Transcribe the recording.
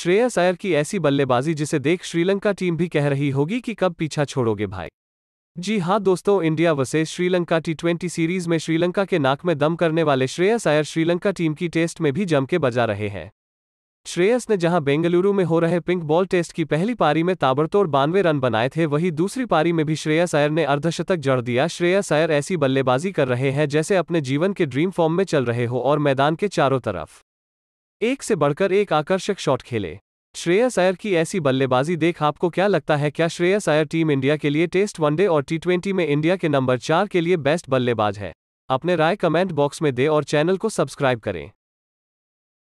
श्रेयस अयर की ऐसी बल्लेबाजी जिसे देख श्रीलंका टीम भी कह रही होगी कि कब पीछा छोड़ोगे भाई जी हाँ दोस्तों India versus Sri Lanka T twenty series में श्रीलंका के नाक में दम करने वाले श्रेयस अयर श्रीलंका टीम की टेस्ट में भी जम के बजा रहे हैं श्रेयस ने जहां बेंगलुरु में हो रहे पिंक बॉल टेस्ट की पहली पारी में ताबड़तोड़ बानवे रन बनाए थे वहीं दूसरी पारी में भी श्रेयस अयर ने अर्धशतक जड़ दिया श्रेयस अयर ऐसी बल्लेबाजी कर रहे हैं जैसे अपने जीवन के ड्रीम फॉर्म में चल रहे हो और मैदान के चारों तरफ एक से बढ़कर एक आकर्षक शॉट खेले श्रेयस अयर की ऐसी बल्लेबाजी देख आपको क्या लगता है क्या श्रेयस अयर टीम इंडिया के लिए टेस्ट वनडे और टी में इंडिया के नंबर चार के लिए बेस्ट बल्लेबाज है अपने राय कमेंट बॉक्स में दे और चैनल को सब्सक्राइब करें